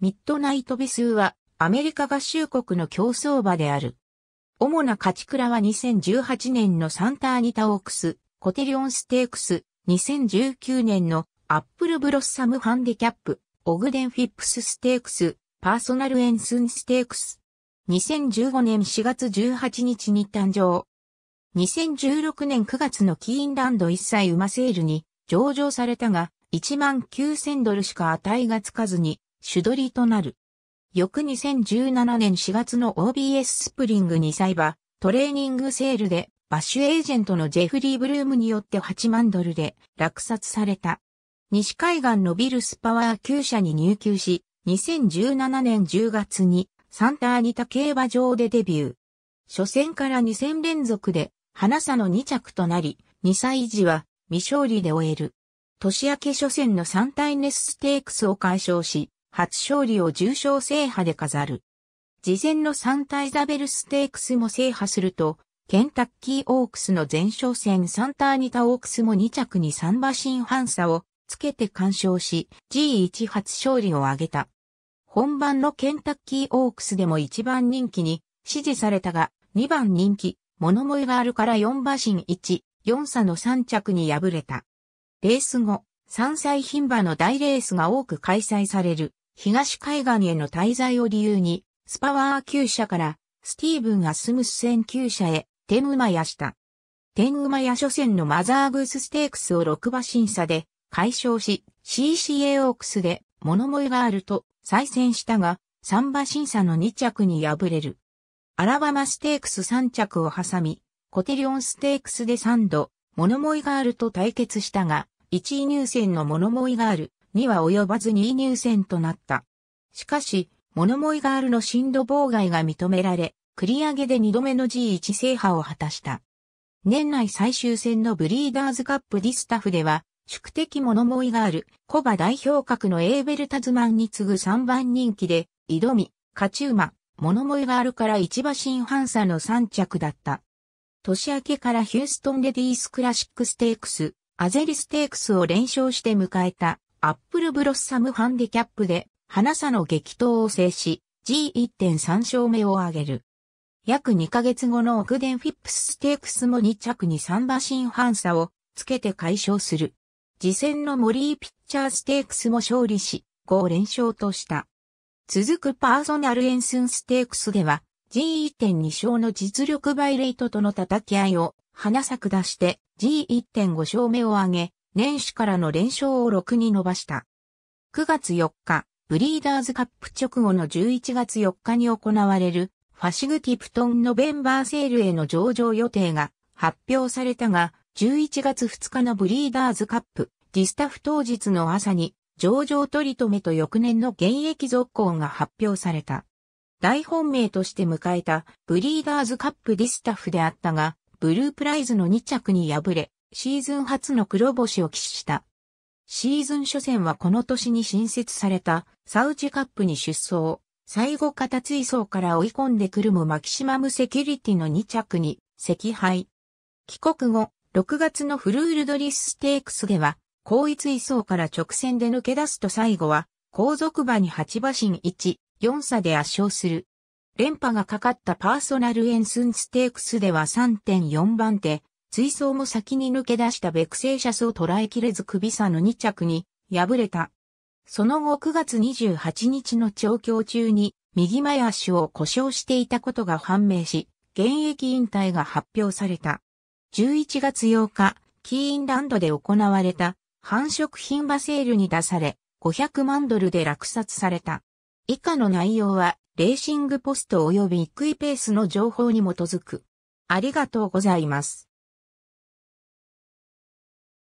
ミッドナイトビスーはアメリカ合衆国の競争馬である。主な勝ち倉は2018年のサンターニタオークス、コテリオンステークス、2019年のアップルブロッサムハンディキャップ、オグデンフィップスステークス、パーソナルエンスンステークス。2015年4月18日に誕生。2016年9月のキーンランド一歳馬セールに上場されたが、1万9000ドルしか値がつかずに主取りとなる。翌2017年4月の OBS スプリングに際馬、トレーニングセールで、バッシュエージェントのジェフリー・ブルームによって8万ドルで落札された。西海岸のビルスパワー厩社に入球し、2017年10月にサンターニタ競馬場でデビュー。初戦から2戦連続で、花差の2着となり、2歳児は未勝利で終える。年明け初戦のサンタイネスステークスを解消し、初勝利を重賞制覇で飾る。事前のサンタイザベルステークスも制覇すると、ケンタッキーオークスの前哨戦サンターニタオークスも2着に3馬身半差をつけて干渉し G1 初勝利を挙げた。本番のケンタッキーオークスでも1番人気に支持されたが2番人気物萌えがあるから4馬身1、4差の3着に敗れた。レース後、3歳牝馬の大レースが多く開催される。東海岸への滞在を理由に、スパワー級舎からスティーブン・アスムスセン厩へ天馬屋した。天馬屋初戦のマザーグースステークスを6馬審査で解消し、CCA オークスで物乞いがあると再戦したが、3馬審査の2着に敗れる。アラバマステークス3着を挟み、コテリオンステークスで3度、物乞いがあると対決したが、1位入選の物乞いがある、には及ばず2位入選となった。しかし、モノモイガールの進路妨害が認められ、繰り上げで2度目の G1 制覇を果たした。年内最終戦のブリーダーズカップディスタフでは、宿敵モノモイガール、コバ代表格のエーベルタズマンに次ぐ3番人気で、挑み、勝ち馬、ノモイガールから一馬身半差の3着だった。年明けからヒューストンレディースクラシックステークス、アゼリステークスを連勝して迎えたアップルブロッサムハンディキャップで、花差の激闘を制し、G1.3 勝目を挙げる。約2ヶ月後のオグデンフィップスステークスも2着に3馬身半差をつけて解消する。次戦のモリーピッチャーステークスも勝利し、5連勝とした。続くパーソナルエンスンステークスでは、G1.2 勝の実力バイレイトとの叩き合いを、花差下して G1.5 勝目を挙げ、年始からの連勝を6に伸ばした。9月4日、ブリーダーズカップ直後の11月4日に行われるファシグティプトンノベンバーセールへの上場予定が発表されたが、11月2日のブリーダーズカップ、ディスタフ当日の朝に上場取り留めと翌年の現役続行が発表された。大本命として迎えたブリーダーズカップディスタフであったが、ブループライズの2着に敗れ、シーズン初の黒星を喫した。シーズン初戦はこの年に新設されたサウジカップに出走。最後型追走から追い込んでくるもマキシマムセキュリティの2着に赤敗。帰国後、6月のフルールドリスステークスでは、後位追走から直線で抜け出すと最後は、後続馬に8馬身1、4差で圧勝する。連覇がかかったパーソナルエンスンステークスでは3.4番手、追走も先に抜け出したベクセーシャスを捉えきれず首差の2着に敗れた。その後9月28日の調教中に右前足を故障していたことが判明し、現役引退が発表された。11月8日、キーンランドで行われた繁殖品馬セールに出され、500万ドルで落札された。以下の内容は、レーシングポスト及びイクイペースの情報に基づく。ありがとうございます。